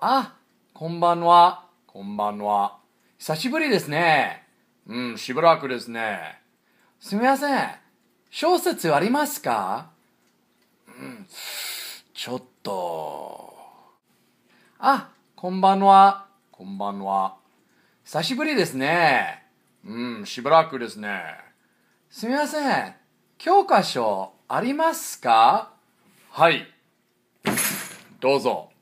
あ、こんばんは。こんばんは。久しぶりですね。うん、しばらくですね。すみません。小説ありますかうん、ちょっと。あ、こんばんは。こんばんは。久しぶりですね。うん、しばらくですね。すみません。教科書ありますかはい。どうぞ。